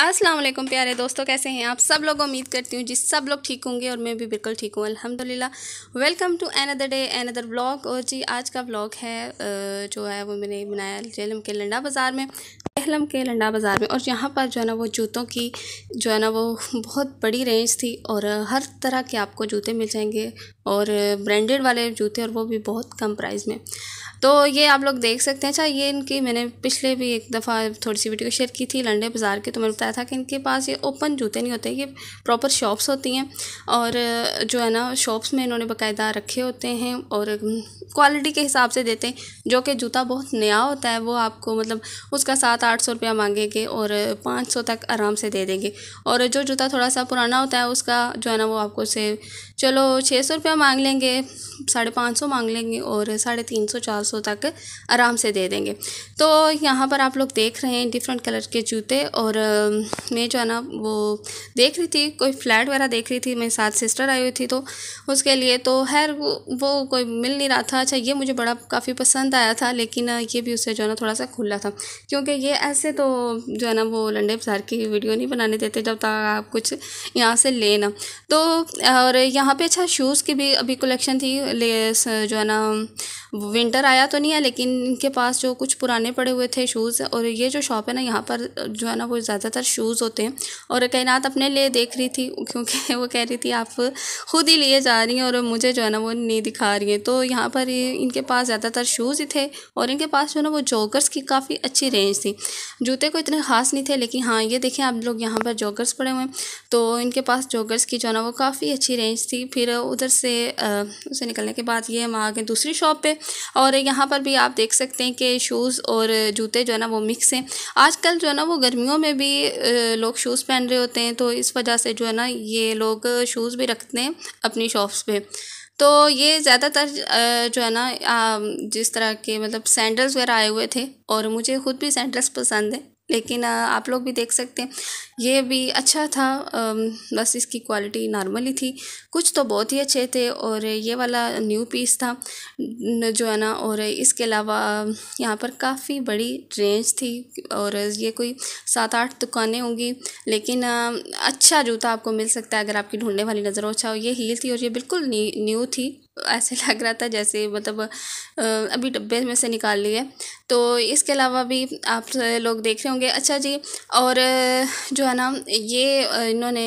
अस्सलाम वालेकुम प्यारे दोस्तों कैसे हैं आप सब लोग उम्मीद करती हूँ जी सब लोग ठीक होंगे और मैं भी बिल्कुल ठीक हूँ अल्हम्दुलिल्लाह welcome to another day another vlog और जी आज का व्लॉग है जो है वो मैंने बनाया जेलम के लंडा बाज़ार में जहलम के लंडा बाज़ार में और यहाँ पर जो है ना वो जूतों की जो है ना वो बहुत बड़ी रेंज थी और हर तरह के आपको जूते मिल जाएंगे और ब्रांडेड वाले जूते और वो भी बहुत कम प्राइस में तो ये आप लोग देख सकते हैं अच्छा ये इनकी मैंने पिछले भी एक दफ़ा थोड़ी सी वीडियो शेयर की थी लंडे बाज़ार के तो मैंने बताया था कि इनके पास ये ओपन जूते नहीं होते ये प्रॉपर शॉप्स होती हैं और जो है ना शॉप्स में इन्होंने बाकायदा रखे होते हैं और क्वालिटी के हिसाब से देते हैं जो कि जूता बहुत नया होता है वो आपको मतलब उसका सात आठ सौ रुपया मांगेंगे और पाँच सौ तक आराम से दे देंगे और जो जूता थोड़ा सा पुराना होता है उसका जो है ना वो आपको से चलो छः सौ रुपया मांग लेंगे साढ़े पाँच सौ मांग लेंगे और साढ़े तीन सौ चार सौ तक आराम से दे देंगे तो यहाँ पर आप लोग देख रहे हैं डिफरेंट कलर के जूते और मैं जो है ना वो देख रही थी कोई फ्लैट वगैरह देख रही थी मेरे साथ सिस्टर आई हुई थी तो उसके लिए तो खैर वो, वो कोई मिल नहीं रहा था अच्छा ये मुझे बड़ा काफ़ी पसंद आया था लेकिन ये भी उससे जो है ना थोड़ा सा खुला था क्योंकि ये ऐसे तो जो है ना वो लंडे बाजार की वीडियो नहीं बनाने देते जब तक आप कुछ यहाँ से लेना तो और यहाँ यहाँ पे अच्छा शूज़ की भी अभी कलेक्शन थी ले जो है ना विंटर आया तो नहीं है लेकिन इनके पास जो कुछ पुराने पड़े हुए थे शूज़ और ये जो शॉप है ना यहाँ पर जो है ना वो ज़्यादातर शूज़ होते हैं और कैनात अपने लिए देख रही थी क्योंकि वो कह रही थी आप खुद ही लिए जा रही हैं और मुझे जो है ना वो नहीं दिखा रही हैं तो यहाँ पर इनके पास ज़्यादातर शूज़ ही थे और इनके पास जो है ना वो जॉगर्स की काफ़ी अच्छी रेंज थी जूते को इतने ख़ास नहीं थे लेकिन हाँ ये देखें आप लोग यहाँ पर जॉगर्स पड़े हुए हैं तो इनके पास जॉगर्स की जो है ना वो काफ़ी अच्छी रेंज थी थी फिर उधर से उसे निकलने के बाद ये हम आ गए दूसरी शॉप पे और यहाँ पर भी आप देख सकते हैं कि शूज़ और जूते जो है ना वो मिक्स हैं आजकल जो है ना वो गर्मियों में भी लोग शूज़ पहन रहे होते हैं तो इस वजह से जो है ना ये लोग शूज़ भी रखते हैं अपनी शॉप्स पर तो ये ज़्यादातर जो है ना जिस तरह के मतलब सैंडल्स वगैरह आए हुए थे और मुझे ख़ुद भी सैंडल्स पसंद है लेकिन आप लोग भी देख सकते हैं ये भी अच्छा था बस इसकी क्वालिटी नॉर्मल ही थी कुछ तो बहुत ही अच्छे थे और ये वाला न्यू पीस था जो है ना और इसके अलावा यहाँ पर काफ़ी बड़ी रेंज थी और ये कोई सात आठ दुकानें होंगी लेकिन अच्छा जूता आपको मिल सकता है अगर आपकी ढूंढने वाली नज़र हो अच्छा हो ये हील थी और ये बिल्कुल न्यू थी ऐसे लग रहा था जैसे मतलब अभी डब्बे में से निकाल लिए तो इसके अलावा भी आप लोग देख रहे होंगे अच्छा जी और जो है ना ये इन्होंने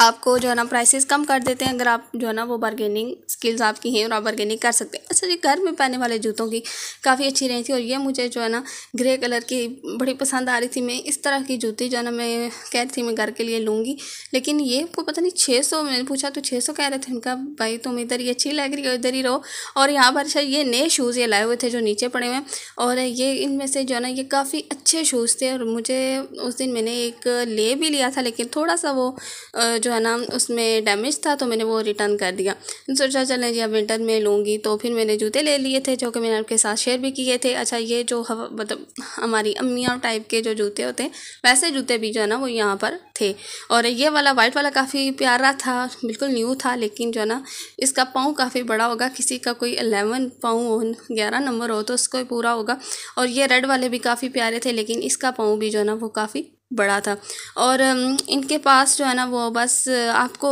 आपको जो है ना प्राइसेस कम कर देते हैं अगर आप जो है ना वो बारगेनिंग स्किल्स आपकी हैं और आप बारगेनिंग कर सकते हैं अच्छा जी घर में पहनने वाले जूतों की काफ़ी अच्छी रही थी और ये मुझे जो है ना ग्रे कलर की बड़ी पसंद आ रही थी मैं इस तरह की जूती जो है ना मैं कह रही थी मैं घर के लिए लूँगी लेकिन ये को पता नहीं छः सौ मैंने पूछा तो छः सौ कह रहे थे उनका भाई तुम इधर ही अच्छी लग रही हो इधर ही रहो और यहाँ पर अच्छा ये नए शूज़ ये लाए हुए थे जो नीचे पड़े हुए हैं और ये इनमें से जो है ना ये काफ़ी अच्छे शूज़ थे और मुझे उस दिन मैंने एक ले भी लिया था लेकिन थोड़ा सा वो जो जो है ना उसमें डैमेज था तो मैंने वो रिटर्न कर दिया सोचा चलें जी अब विंटर में लूँगी तो फिर मैंने जूते ले लिए थे जो कि मैंने आपके साथ शेयर भी किए थे अच्छा ये जो मतलब हमारी अम्मिया टाइप के जो जूते होते हैं वैसे जूते भी जो है ना वो यहाँ पर थे और ये वाला वाइट वाला काफ़ी प्यारा था बिल्कुल न्यू था लेकिन जो है ना इसका पाँव काफ़ी बड़ा होगा किसी का कोई अलेवन पाँव हो ग्यारह नंबर हो तो उसको पूरा होगा और ये रेड वाले भी काफ़ी प्यारे थे लेकिन इसका पाँव भी जो है ना वो काफ़ी बड़ा था और इनके पास जो है ना वो बस आपको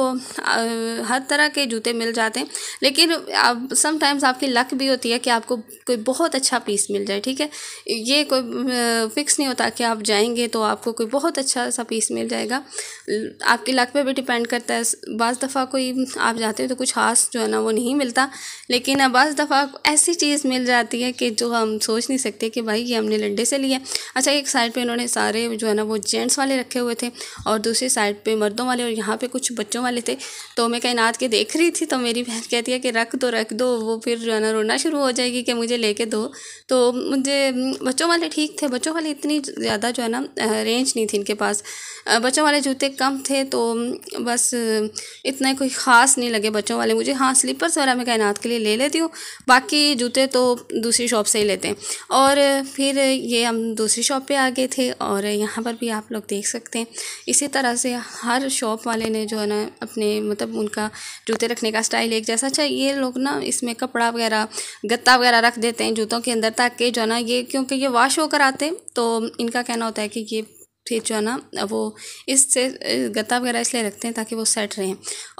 हर तरह के जूते मिल जाते हैं लेकिन आप समटाइम्स आपकी लक भी होती है कि आपको कोई बहुत अच्छा पीस मिल जाए ठीक है ये कोई फिक्स नहीं होता कि आप जाएंगे तो आपको कोई बहुत अच्छा सा पीस मिल जाएगा आपकी लक पे भी डिपेंड करता है बज़ दफ़ा कोई आप जाते हो तो कुछ खास जो है ना वो नहीं मिलता लेकिन बज़ दफ़ा ऐसी चीज़ मिल जाती है कि जो हम सोच नहीं सकते कि भाई ये हमने लंडे से लिया अच्छा एक साइड पर इन्होंने सारे जो है ना वो जेंट्स वाले रखे हुए थे और दूसरी साइड पे मर्दों वाले और यहाँ पे कुछ बच्चों वाले थे तो मैं कायनात के देख रही थी तो मेरी बहन कहती है कि रख दो रख दो वो फिर जो है ना रोना शुरू हो जाएगी कि मुझे लेके दो तो मुझे बच्चों वाले ठीक थे बच्चों वाले इतनी ज़्यादा जो है ना रेंज नहीं थी इनके पास बच्चों वाले जूते कम थे तो बस इतना कोई ख़ास नहीं लगे बच्चों वाले मुझे हाँ स्लीपर्स वगैरह मैं कायनात के लिए ले लेती हूँ बाकी जूते तो दूसरी शॉप से ही लेते हैं और फिर ये हम दूसरी शॉप पे आ गए थे और यहाँ पर भी आप लोग देख सकते हैं इसी तरह से हर शॉप वाले ने जो है ना अपने मतलब उनका जूते रखने का स्टाइल एक जैसा अच्छा ये लोग ना इसमें कपड़ा वगैरह गत्ता वगैरह रख देते हैं जूतों के अंदर ताकि जो है ना ये क्योंकि ये वॉश होकर आते हैं तो इनका कहना होता है कि ये फिर जो है ना वो इससे गत्ता वगैरह इसलिए रखते हैं ताकि वो सेट रहें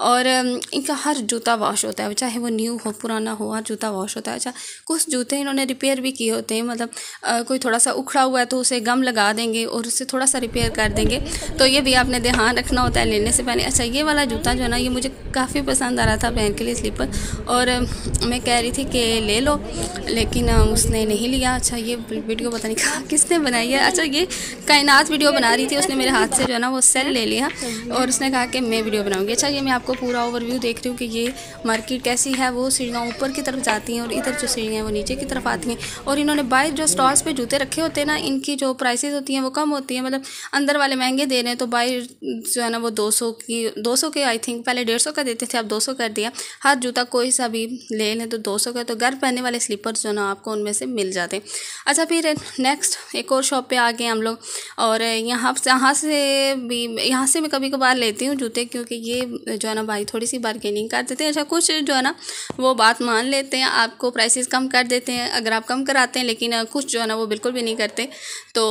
और इनका हर जूता वॉश होता है चाहे वो न्यू हो पुराना हो हर जूता वॉश होता है अच्छा कुछ जूते इन्होंने रिपेयर भी किए होते हैं मतलब आ, कोई थोड़ा सा उखड़ा हुआ है तो उसे गम लगा देंगे और उससे थोड़ा सा रिपेयर कर देंगे तो ये भी आपने ध्यान रखना होता है लेने से पहले अच्छा ये वाला जूता जो है ना ये मुझे काफ़ी पसंद आ रहा था पहन के लिए स्लीपर और मैं कह रही थी कि ले लो लेकिन उसने नहीं लिया अच्छा ये वीडियो पता नहीं कहा किसने बनाई है अच्छा ये कायनात वीडियो बना रही थी उसने मेरे हाथ से जो है ना वो सेल ले लिया और उसने कहा कि मैं वीडियो बनाऊँगी अच्छा ये मैं आपको पूरा ओवरव्यू देख रही हूँ कि ये मार्केट कैसी है वो सीढ़ियाँ ऊपर की तरफ जाती हैं और इधर जो सीढ़ियाँ वो नीचे की तरफ आती हैं और इन्होंने बाहर जो स्टॉल्स पर जूते रखे होते हैं ना इनकी जो प्राइस होती हैं वो कम होती हैं मतलब अंदर वाले महंगे दे रहे हैं तो बाहर जो है ना वो दो सौ की दो सौ के आई थिंक पहले डेढ़ सौ का देते थे अब दो सौ कर दिया हर जूता कोई सा भी ले लें तो दो सौ का तो घर पहनने वाले स्लीपर्स जो ना आपको उनमें से मिल जाते हैं अच्छा फिर नेक्स्ट एक और शॉप पे आ गए हम लोग और यहाँ यहाँ से भी यहाँ से मैं कभी कभार लेती हूँ जूते क्योंकि ये जो है ना भाई थोड़ी सी बारगेनिंग कर देते हैं अच्छा कुछ जो है ना वो बात मान लेते हैं आपको प्राइसेस कम कर देते हैं अगर आप कम कराते हैं लेकिन कुछ जो है ना वो बिल्कुल भी नहीं करते तो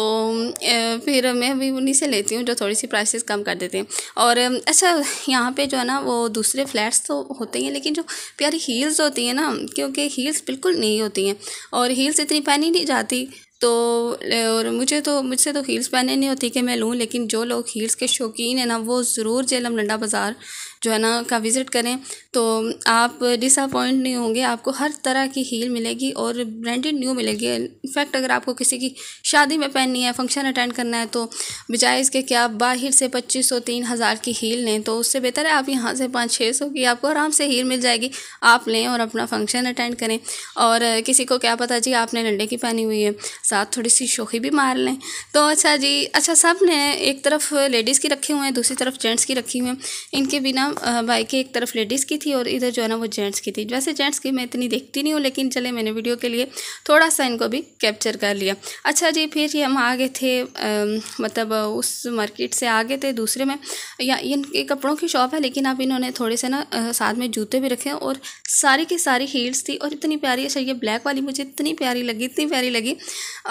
फिर मैं भी उन्हीं से लेती हूँ जो थोड़ी सी प्राइसेस कम कर देते हैं और अच्छा यहाँ पर जो है ना वो दूसरे फ्लैट्स तो होते हैं लेकिन जो प्यारी हील्स होती हैं ना क्योंकि हील्स बिल्कुल नहीं होती हैं और हील्स इतनी पहनी नहीं जाती तो और मुझे तो मुझसे तो हील्स पहनने नहीं होती कि मैं लूँ लेकिन जो लोग हील्स के शौकीन हैं ना वो ज़रूर जेलम डंडा बाज़ार जो है ना का विज़िट करें तो आप डिसअपॉइंट नहीं होंगे आपको हर तरह की हील मिलेगी और ब्रांडेड न्यू मिलेगी इनफैक्ट अगर आपको किसी की शादी में पहननी है फंक्शन अटेंड करना है तो बजाय इसके कि आप बाहर से पच्चीस सौ तीन हज़ार की हील लें तो उससे बेहतर है आप यहाँ से पाँच छः सौ की आपको आराम से हील मिल जाएगी आप लें और अपना फंक्शन अटेंड करें और किसी को क्या पता जी आपने लंडे की पहनी हुई है साथ थोड़ी सी शोखी भी मार लें तो अच्छा जी अच्छा सब ने एक तरफ लेडीज़ की रखे हुए हैं दूसरी तरफ जेंट्स की रखी हुई हैं इनके बिना ना बाइक एक तरफ लेडीज़ की थी और इधर जो है ना वो जेंट्स की थी वैसे जेंट्स की मैं इतनी देखती नहीं हूँ लेकिन चले मैंने वीडियो के लिए थोड़ा सा इनको भी कैप्चर कर लिया अच्छा जी फिर हम आगे थे आ, मतलब उस मार्केट से आगे थे दूसरे में या इनके कपड़ों की शॉप है लेकिन आप इन्होंने थोड़े से ना साथ में जूते भी रखे और सारी की सारी हील्स थी और इतनी प्यारी अच्छा ये ब्लैक वाली मुझे इतनी प्यारी लगी इतनी प्यारी लगी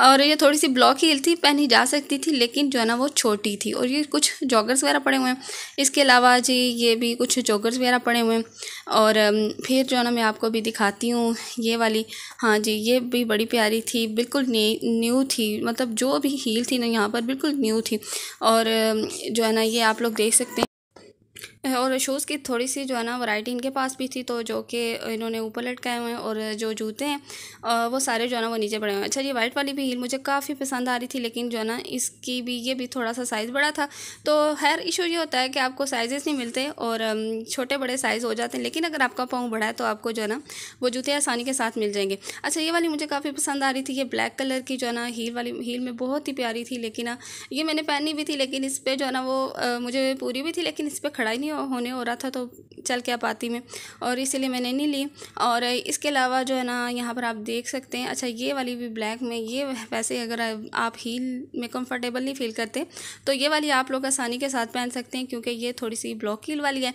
और ये थोड़ी सी ब्लॉक हील थी पहनी जा सकती थी लेकिन जो है ना वो छोटी थी और ये कुछ जॉगर्स वगैरह पड़े हुए हैं इसके अलावा जी ये भी भी कुछ जोगर्स वगैरह पड़े हुए हैं और फिर जो है ना मैं आपको अभी दिखाती हूँ ये वाली हाँ जी ये भी बड़ी प्यारी थी बिल्कुल न्यू थी मतलब जो भी हील थी ना यहाँ पर बिल्कुल न्यू थी और जो है ना ये आप लोग देख सकते हैं और शूज़ की थोड़ी सी जो है ना वैरायटी इनके पास भी थी तो जो कि इन्होंने ऊपर लटकाए हुए हैं और जो जूते हैं वो सारे जो है ना वो नीचे पड़े हुए हैं अच्छा ये वाइट वाली भी हील मुझे काफ़ी पसंद आ रही थी लेकिन जो है ना इसकी भी ये भी थोड़ा सा साइज़ बड़ा था तो हर इशू ये होता है कि आपको साइज़ नहीं मिलते और छोटे बड़े साइज़ हो जाते हैं लेकिन अगर आपका पाँव बड़ा है तो आपको जो है ना वो जूते आसानी के साथ मिल जाएंगे अच्छा ये वाली मुझे काफ़ी पसंद आ रही थी ये ब्लैक कलर की जो है ना हील वाली हील में बहुत ही प्यारी थी लेकिन ये मैंने पहनी भी थी लेकिन इस पर जो है ना वो मुझे पूरी भी थी लेकिन इस पर खड़ा ही नहीं होने हो रहा था तो चल क्या पाती मैं और इसीलिए मैंने नहीं ली और इसके अलावा जो है ना यहाँ पर आप देख सकते हैं अच्छा ये वाली भी ब्लैक में ये वैसे अगर आप हील में कंफर्टेबल नहीं फील करते तो ये वाली आप लोग आसानी के साथ पहन सकते हैं क्योंकि ये थोड़ी सी ब्लॉक हील वाली है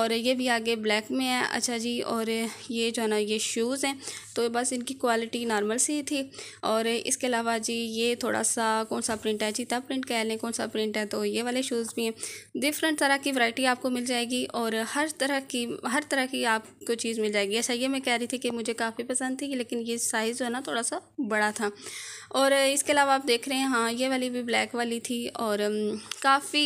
और ये भी आगे ब्लैक में है अच्छा जी और ये जो है ना ये शूज़ हैं तो बस इनकी क्वालिटी नॉर्मल सी थी और इसके अलावा जी ये थोड़ा सा कौन सा प्रिंट है चीता प्रिंट कह लें कौन सा प्रिंट है तो ये वाले शूज़ भी हैं डिफरेंट तरह की वैरायटी आपको मिल मिल जाएगी और हर तरह की हर तरह की आपको चीज़ मिल जाएगी ऐसा ये मैं कह रही थी कि मुझे काफ़ी पसंद थी लेकिन ये साइज़ जो है ना थोड़ा सा बड़ा था और इसके अलावा आप देख रहे हैं हाँ ये वाली भी ब्लैक वाली थी और काफ़ी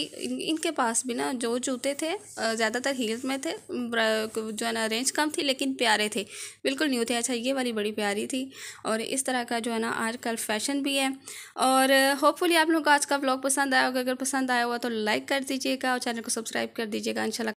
इनके पास भी ना जो जूते थे ज़्यादातर हील्स में थे जो है ना रेंज कम थी लेकिन प्यारे थे बिल्कुल न्यू थे अच्छा ये वाली बड़ी प्यारी थी और इस तरह का जो है ना आजकल फैशन भी है और होपफुली आप लोगों को आज का ब्लॉग पसंद आया होगा अगर पसंद आया हुआ तो लाइक कर दीजिएगा और चैनल को सब्सक्राइब कर दीजिएगा Angela